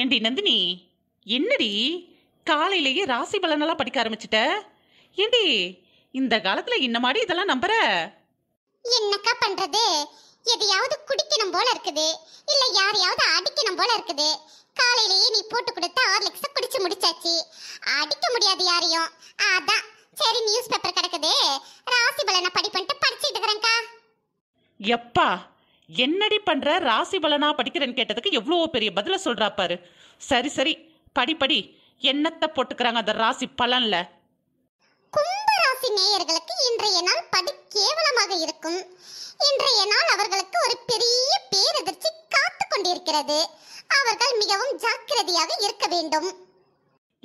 ஏண்டி நந்தினி என்னடி காலையிலேயே ராசி பலனெல்லாம் படிக்க ஆரம்பிச்சிட்ட ஏண்டி இந்த காலத்துல இன்ன மாதிரி இதெல்லாம் நம்புற என்னக்கா பண்றது எதையாவது குடிக்கணும் போல இருக்குது இல்ல யாரையாவது அடிக்கணும் போல இருக்குது காலையிலேயே நீ போட்டு கொடுத்த ஹார்லிக்ஸ் குடிச்சு முடிச்சாச்சு அடிக்க முடியாது யாரையும் அதான் சரி நியூஸ் பேப்பர் கிடக்குது ராசி பலனை படிப்பன்ட்டு படிச்சிட்டு இருக்கிறேன்க்கா எப்பா என்னடி பண்ற ராசி பலனா படிக்கிறேன்னு கேட்டதுக்கு எவ்வளோ பெரிய பதில சொல்றா பாரு சரி சரி படிப்படி என்னத்தை போட்டுக்கிறாங்க அந்த ராசி பலன்ல கும்பராசி நேயர்களுக்கு இன்றைய நாள் படி கேவலமாக இருக்கும் இன்றைய நாள் அவர்களுக்கு ஒரு பெரிய பேரதிர்ச்சி காத்து கொண்டிருக்கிறது அவர்கள் மிகவும் ஜாக்கிரதையாக இருக்க வேண்டும்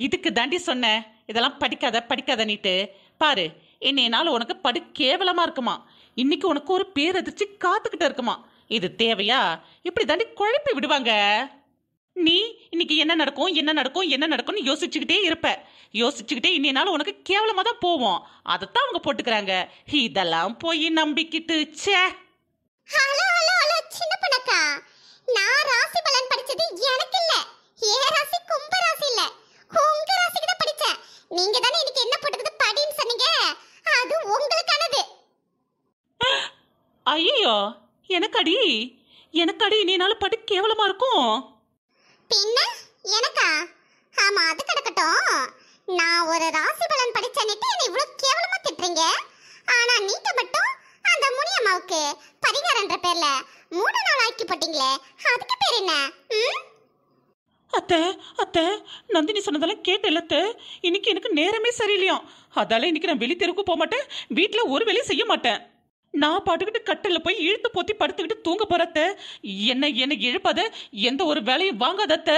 இதுக்கு தாண்டி சொன்ன இதெல்லாம் படிக்காத படிக்காத நீட்டு பாரு இன்னைய நாள் உனக்கு படு கேவலமா இருக்குமா இன்னைக்கு உனக்கு ஒரு பேரதிர்ச்சி காத்துக்கிட்டு இருக்குமா இது தேவையா இப்படி தாண்டி குழப்பி விடுவாங்க நீ இன்னைக்கு என்ன நடக்கும் என்ன நடக்கும் என்ன நடக்கும்னு யோசிச்சுக்கிட்டே இருப்ப யோசிச்சுக்கிட்டே இன்னினால உனக்கு கேவலமா தான் போவோம் அதைத்தான் அவங்க போட்டுக்கிறாங்க இதெல்லாம் போய் நம்பிக்கிட்டு சே ஹலோ ஹலோ ஹலோ சின்ன பணக்கா நான் ராசி பலன் படிச்சது எனக்கு இல்ல ஏ ராசி கும்ப ராசி இல்ல உங்க ராசி கிட்ட படிச்சேன் நீங்க தானே இன்னைக்கு என்ன போட்டது படின்னு சொன்னீங்க அது உங்களுக்கானது ஐயோ எனக்கடி எனக்கடி நாள் படி கேவலமா இருக்கும் பின்ன எனக்கா ஆமா அது கிடக்கட்டும் நான் ஒரு ராசி பலன் படிச்சேன்னுட்டு என்ன இவ்வளவு கேவலமா திட்டுறீங்க ஆனா நீங்க மட்டும் அந்த முனியம்மாவுக்கு பரிகாரன்ற பேர்ல மூணு நாள் ஆக்கி போட்டீங்களே அதுக்கு பேர் என்ன அத்தை அத்தை நந்தினி சொன்னதெல்லாம் கேட்ட இல்லத்த இன்னைக்கு எனக்கு நேரமே சரியில்லையாம் அதால இன்னைக்கு நான் வெளித்தெருவுக்கு போக மாட்டேன் வீட்டில் ஒரு வேலையும் செய்ய மாட்டேன் நான் பாட்டுக்கிட்டு கட்டில் போய் இழுத்து போத்தி படுத்துக்கிட்டு தூங்க போறத்த என்ன என்ன எழுப்பாத எந்த ஒரு வேலையும் வாங்காதத்த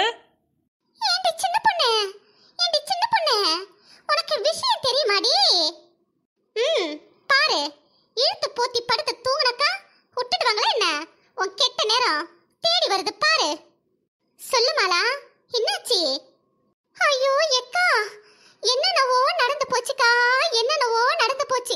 சின்ன பொண்ணு ஏண்டி சின்ன பொண்ணு உனக்கு விஷயம் தெரியுமாடி ம் பாரு இழுத்து போத்தி படுத்து தூங்கினாக்கா விட்டுடுவாங்களா என்ன உன் கெட்ட நேரம் தேடி வருது பாரு சொல்லுமாலா என்னாச்சு ஐயோ எக்கா என்னென்னவோ நடந்து போச்சுக்கா என்னென்னவோ நடந்து போச்சு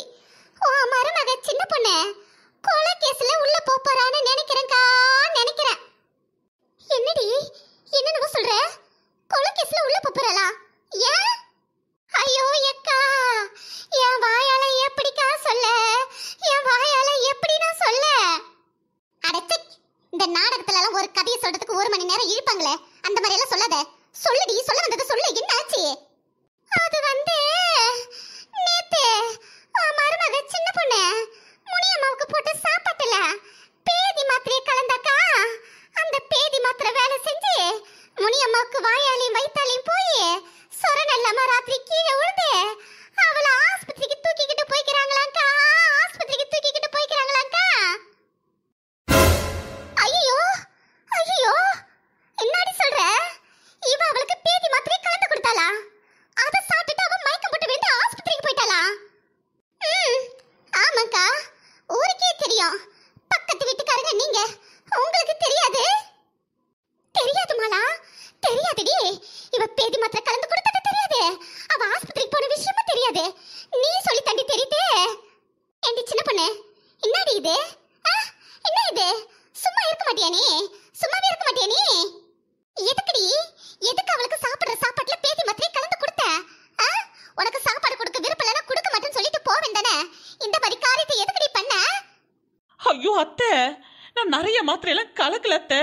மாத்திரையெல்லாம் கலக்கலத்த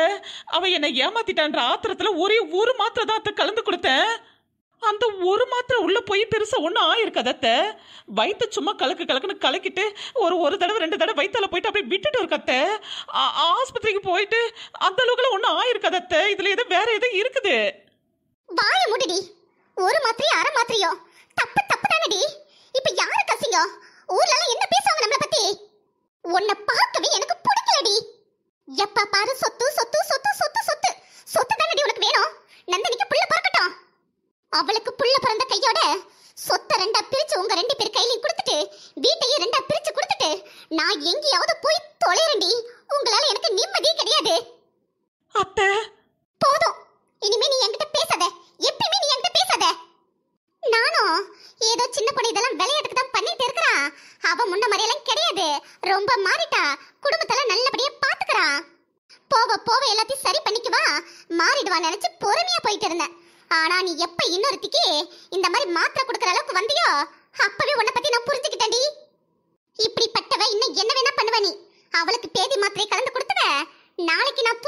அவ என்னை ஏமாத்திட்டான்ற ஆத்திரத்துல ஒரே ஒரு மாத்திரை தான் அத்தை கலந்து கொடுத்தேன் அந்த ஒரு மாத்திரை உள்ள போய் பெருசா ஒன்றும் ஆயிருக்காதத்த வயிற்று சும்மா கலக்கு கலக்குன்னு கலக்கிட்டு ஒரு ஒரு தடவை ரெண்டு தடவை வயிற்றால போயிட்டு அப்படியே விட்டுட்டு இருக்காத்த ஆஸ்பத்திரிக்கு போயிட்டு அந்த அளவுக்குலாம் ஒன்றும் ஆயிருக்காதத்த இதுல எதுவும் வேற எதுவும் இருக்குது வாய முடிடி ஒரு மாத்திரையோ அரை மாத்திரையோ தப்பு தப்பு தானடி இப்ப யாரு கசிங்க ஊர்ல என்ன பேசுவாங்க நம்மளை பத்தி உன்னை பார்க்கவே எனக்கு எப்ப பாரு சொத்து சொத்து சொத்து சொத்து சொத்து சொத்து தானடி உனக்கு வேணும் நந்தினிக்கு புள்ள பிறக்கட்டும் அவளுக்கு புள்ள பிறந்த கையோட சொத்தை ரெண்டா பிரிச்சு உங்க ரெண்டு பேர் கையிலையும் கொடுத்துட்டு வீட்டையே ரெண்டா பிரிச்சு கொடுத்துட்டு நான் எங்கேயாவது போய் தொலைறேன்டி உங்களால எனக்கு நிம்மதியே கிடையாது அப்பா போதும் இனிமே நீ என்கிட்ட பேசாத எப்பவுமே நீ என்கிட்ட பேசாத நானும் ஏதோ சின்ன பொண்ணு இதெல்லாம் விளையாட்டுக்கு தான் பண்ணிட்டு இருக்கிறா அவ முன்ன எல்லாம் கிடையாது ரொம்ப மாறிட்டா குடும்பத்தெல்லாம் நல்ல போக போக எல்லாத்தையும் சரி பண்ணிக்குவா மாறிடுவா நினைச்சு பொறுமையா போயிட்டு இருந்தேன் ஆனா நீ எப்ப இன்னொருத்திக்கு இந்த மாதிரி மாத்திரை கொடுக்குற அளவுக்கு வந்தியோ அப்பவே உன்னை பத்தி நான் புரிஞ்சுக்கிட்டேன்டி இப்படிப்பட்டவ இன்னும் என்ன வேணா பண்ணுவ நீ அவளுக்கு பேதி மாத்திரை கலந்து கொடுத்துவ நாளைக்கு நான்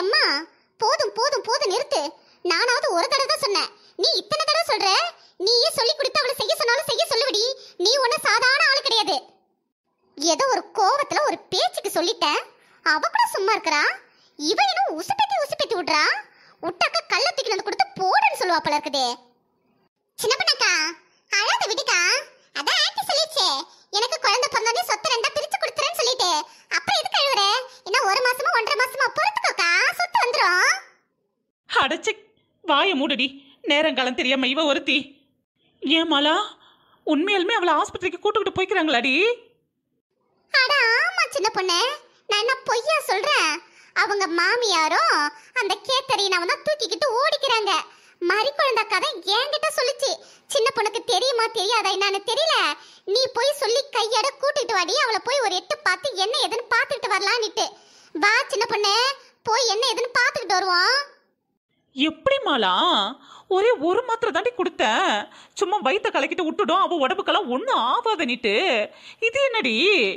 அம்மா போதும் போதும் போதும் நிறுத்து நானாவது ஒரு தடவை தான் சொன்னேன் நீ இத்தனை தடவை சொல்ற நீயே சொல்லி கொடுத்து அவளை செய்ய சொன்னாலும் செய்ய சொல்லுவடி நீ ஒண்ணு சாதாரண ஆளு கிடையாது ஏதோ ஒரு கோவத்துல ஒரு பேச்சுக்கு சொல்லிட்டேன் அவ கூட சும்மா இருக்கறா இவ என்ன உசுப்பேத்தி உசுப்பேத்தி விடுறா உட்டாக்கா கள்ள தூக்கி வந்து கொடுத்து போடுன்னு சொல்லுவா போல இருக்குதே சின்ன பண்ணக்கா அழாத விடுக்கா அதான் ஆண்டி சொல்லிச்சே எனக்கு குழந்தை பிறந்தோடனே சொத்து ரெண்டா பிரிச்சு கொடுத்துறேன்னு சொல்லிட்டு அப்புறம் எதுக்கு அழுவுற ஏன்னா ஒரு மாசமா ஒன்றரை மாசமா பொறுத்துக்க வந்துடுறா அடைச்சி வாய மூடுடி நேரங்காலம் தெரியாம இவ ஒருத்தி ஏன் மாலா உண்மையாலுமே அவளை ஆஸ்பத்திரிக்கு கூட்டுக்கிட்டு போய்க்கிறாங்களாடி அட ஆமா சின்ன பொண்ணு நான் என்ன பொய்யா சொல்றேன் அவங்க மாமியாரும் அந்த கேத்தரினாவும் தான் தூக்கிக்கிட்டு ஓடிக்கிறாங்க மறி குழந்த கதை என்கிட்ட சொல்லுச்சு சின்ன பொண்ணுக்கு தெரியுமா தெரியாதா என்னன்னு தெரியல நீ போய் சொல்லி கையோட கூட்டிட்டு வாடி அவளை போய் ஒரு எட்டு பார்த்து என்ன எதுன்னு பார்த்துட்டு வரலான்னுட்டு வா சின்ன பொண்ணு போய் என்ன ஏதுன்னு பார்த்துக்கிட்டு வருவோம் எப்படி மாலா ஒரே ஒரு மாத்திரை தாண்டி கொடுத்த சும்மா வயித்த கலக்கிட்டு விட்டுடும் அவள் உடம்புக்கெல்லாம் ஒன்றும் நிட்டு இது என்னடி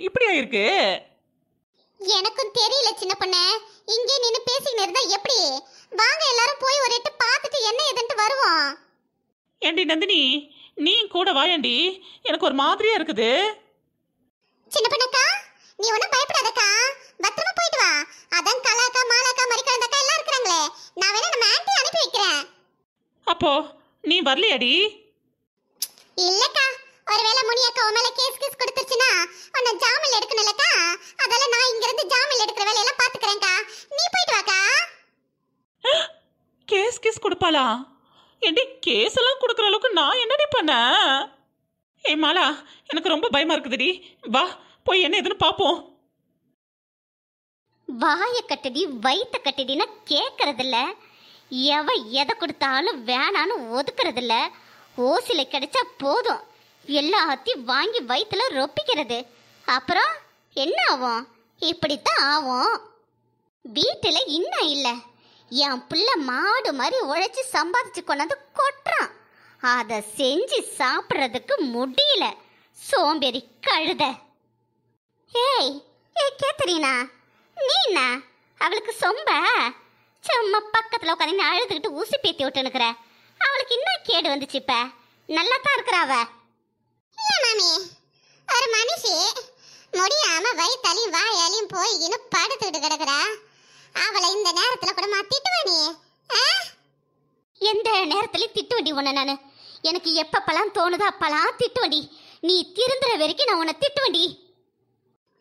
இப்படி ஆயிருக்கு எனக்கும் தெரியல சின்ன பொண்ணு இங்கே நின்று பேசிக்கிட்டு இருந்தா எப்படி வாங்க எல்லாரும் போய் ஒரு எட்டு பார்த்துட்டு என்ன ஏதுன்ட்டு வருவோம் ஏண்டி நந்தினி நீ கூட வாயாண்டி எனக்கு ஒரு மாதிரியா இருக்குது சின்ன பொண்ணக்கா நீ ஒன்றும் பயப்படாதக்கா பத்திரமா போயிட்டு வா அதான் கலாக்கா மாலாக்கா மறிக்கலந்தக்கா எல்லாம் இருக்கிறாங்களே நான் வேணா நம்ம ஆண்டி அனுப்பி வைக்கிறேன் அப்போ நீ வரலையாடி இல்லக்கா ஒருவேளை முனியாக்கா உன் மேல கேஸ் கேஸ் கொடுத்துருச்சுன்னா உன்னை ஜாமீன் எடுக்கணும்லக்கா அதால நான் இங்க இருந்து ஜாமீன் எடுக்கிற வேலையெல்லாம் பாத்துக்கிறேன்க்கா நீ போயிட்டு வாக்கா கேஸ் கேஸ் கொடுப்பாளா ஏண்டி கேஸ் எல்லாம் கொடுக்குற அளவுக்கு நான் என்னடி பண்ண ஏ மாலா எனக்கு ரொம்ப பயமா இருக்குதுடி வா போய் என்ன எதுன்னு பார்ப்போம் வாய கட்டடி வயிற்ற கட்டுடின்னா கேட்கறதில்ல எவ எதை கொடுத்தாலும் வேணான்னு ஒதுக்கறதில்ல ஓசில கிடைச்சா போதும் எல்லாத்தையும் வாங்கி வயிற்றுல ரொப்பிக்கிறது அப்புறம் என்ன ஆகும் இப்படித்தான் ஆகும் வீட்டில் இன்னும் இல்லை என் புள்ள மாடு மாதிரி உழைச்சி சம்பாதிச்சு கொண்டாந்து கொட்டுறான் அதை செஞ்சு சாப்பிட்றதுக்கு முடியல சோம்பேறி கழுதை ஏய் ஏ கேத்தரினா நீனா அவளுக்கு சொம்ப சும்மா பக்கத்தில் உட்காந்து அழுதுகிட்டு ஊசி பேத்தி விட்டுனுக்குற அவளுக்கு இன்னும் கேடு வந்துச்சு இப்ப நல்லா தான் இருக்கிற அவ இல்ல மாமி ஒரு மனுஷி முடியாம வயிற்றாலையும் வாயாலையும் போய்கின்னு படுத்துக்கிட்டு கிடக்குறா அவளை இந்த நேரத்துல கூட மாத்திட்டுவா நீ எந்த நேரத்துலயும் திட்டு வண்டி உன்ன நானு எனக்கு எப்பப்பெல்லாம் தோணுதோ அப்பெல்லாம் திட்டு வண்டி நீ திருந்துற வரைக்கும் நான் உன்னை திட்டு வண்டி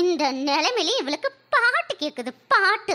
இந்த நிலைமையிலே இவளுக்கு பாட்டு கேட்குது பாட்டு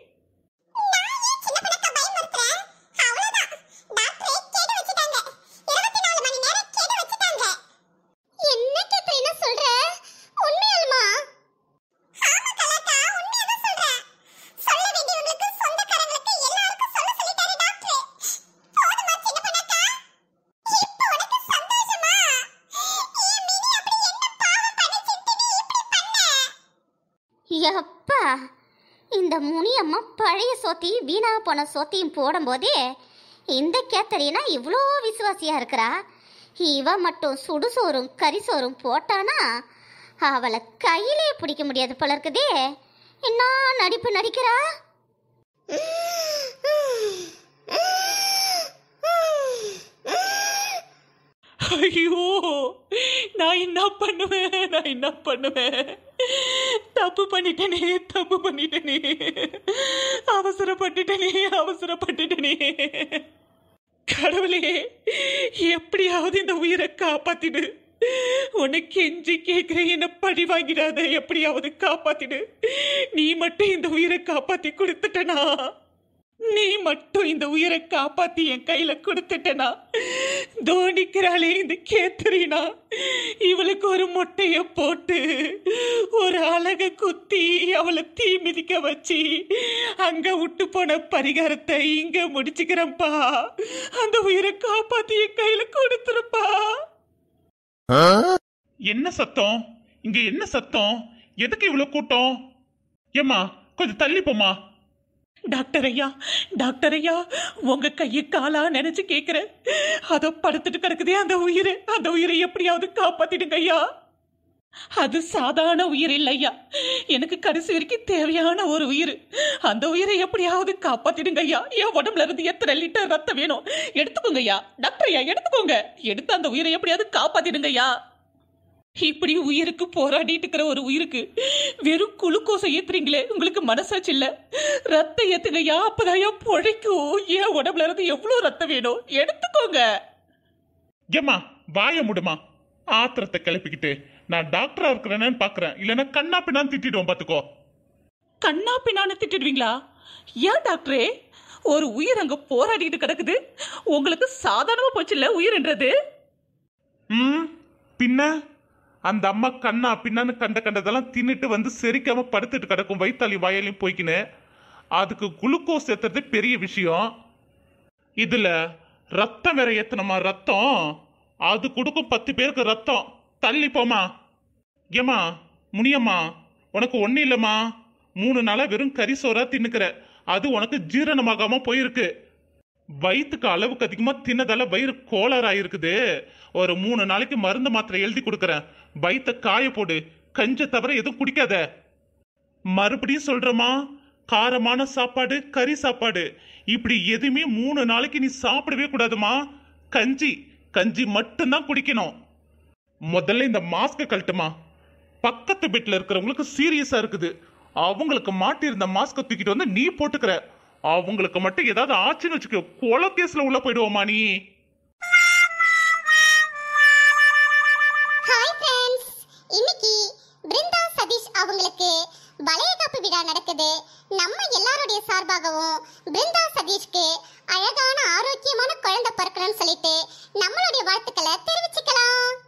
சோத்தியும் வீணா போன சோத்தியும் போடும்போதே இந்த கேத்தரினா இவ்வளோ விசுவாசியா இருக்கிறா இவ மட்டும் சுடுசோறும் கரிசோறும் போட்டானா அவளை கையிலே பிடிக்க முடியாது போல இருக்குதே என்ன நடிப்பு நடிக்கிறா ஐயோ நான் என்ன பண்ணுவேன் நான் என்ன பண்ணுவேன் தப்பு பண்ணிட்டேனே தப்பு பண்ணிட்டேனே அவசரப்பட்டுட்டனே அவசரப்பட்டுட்டனே கடவுளே எப்படியாவது இந்த உயிரை காப்பாத்திடு உனக்கு எஞ்சி கேட்குற என்ன பழி வாங்கிடாத எப்படியாவது காப்பாத்திடு நீ மட்டும் இந்த உயிரை காப்பாத்தி கொடுத்துட்டனா நீ மட்டும் இந்த உயிரை காப்பாத்தி என் கையில கொடுத்துட்டனா தோனிக்கிறாளே இந்த கேத்தரினா இவளுக்கு ஒரு மொட்டைய போட்டு ஒரு அழக குத்தி அவளை தீ மிதிக்க வச்சு அங்க விட்டு போன பரிகாரத்தை இங்க முடிச்சுக்கிறப்பா அந்த உயிரை காப்பாத்தி என் கையில கொடுத்துருப்பா என்ன சத்தம் இங்க என்ன சத்தம் எதுக்கு இவ்வளவு கூட்டம் ஏமா கொஞ்சம் தள்ளிப்போமா டாக்டர் ஐயா டாக்டர் ஐயா உங்கள் கையை காலா நினச்சி கேட்குறேன் அதோ படுத்துட்டு கிடக்குதே அந்த உயிர் அந்த உயிரை எப்படியாவது காப்பாத்திடுங்க ஐயா அது சாதாரண உயிர் இல்லையா எனக்கு கடைசி வரைக்கும் தேவையான ஒரு உயிர் அந்த உயிரை எப்படியாவது காப்பாத்திடுங்க ஐயா என் உடம்புல இருந்து எத்தனை லிட்டர் ரத்தம் வேணும் எடுத்துக்கோங்க ஐயா டாக்டர் ஐயா எடுத்துக்கோங்க எடுத்து அந்த உயிரை எப்படியாவது காப்பாத்திடுங்க ஐயா இப்படி உயிருக்கு போராடிட்டு இருக்கிற ஒரு உயிருக்கு வெறும் குளுக்கோஸை ஏத்துறீங்களே உங்களுக்கு மனசாச்சு இல்ல ரத்த ஏத்துங்கயா அப்பதாயா பொழைக்கும் ஏன் உடம்புல இருந்து எவ்வளவு ரத்தம் வேணும் எடுத்துக்கோங்க ஏமா வாய முடுமா ஆத்திரத்தை கிளப்பிக்கிட்டு நான் டாக்டரா இருக்கிறேன்னு பாக்குறேன் இல்லைன்னா கண்ணா பின்னான்னு திட்டிடுவோம் பாத்துக்கோ கண்ணா பின்னான்னு திட்டிடுவீங்களா ஏன் டாக்டரே ஒரு உயிர் அங்க போராடிட்டு கிடக்குது உங்களுக்கு சாதாரணமா போச்சு இல்ல உயிர்ன்றது ம் பின்ன அந்த அம்மா கண்ணா பின்னான்னு கண்ட கண்டதெல்லாம் தின்னுட்டு வந்து செரிக்காம படுத்துட்டு கிடக்கும் வயிற்றாலி வாயிலையும் போய்க்கின்னு அதுக்கு குளுக்கோஸ் ஏற்றுறது பெரிய விஷயம் இதில் ரத்தம் வேற ஏற்றணுமா ரத்தம் அது கொடுக்கும் பத்து பேருக்கு ரத்தம் தள்ளி போமா ஏமா முனியம்மா உனக்கு ஒன்றும் இல்லைம்மா மூணு நாளாக வெறும் கறி சோறாக தின்னுக்கிற அது உனக்கு ஜீரணமாகாமல் போயிருக்கு வயிற்றுக்கு அளவுக்கு அதிகமாக தின்னதால வயிறு கோளாறாக இருக்குது ஒரு மூணு நாளைக்கு மருந்து மாத்திரை எழுதி கொடுக்குறேன் வயித்த காய போடு கஞ்ச தவிர எதுவும் குடிக்காத மறுபடியும் சொல்றமா காரமான சாப்பாடு கறி சாப்பாடு இப்படி எதுவுமே மூணு நாளைக்கு நீ சாப்பிடவே கூடாதுமா கஞ்சி கஞ்சி மட்டும்தான் குடிக்கணும் முதல்ல இந்த மாஸ்கை கழட்டுமா பக்கத்து பெட்டில் இருக்கிறவங்களுக்கு சீரியஸாக இருக்குது அவங்களுக்கு மாட்டியிருந்த மாஸ்கை தூக்கிட்டு வந்து நீ போட்டுக்கிற அவங்களுக்கு மட்டும் ஏதாவது ஆச்சுன்னு வச்சுக்கோ கொலை கேஸில் உள்ளே போயிடுவோமா நீ நம்ம எல்லாருடைய சார்பாகவும் பிருந்தா சதீஷ்க்கு அழகான ஆரோக்கியமான குழந்தை பிறக்கணும்னு சொல்லிட்டு நம்மளுடைய வாழ்த்துக்களை தெரிவிச்சுக்கலாம்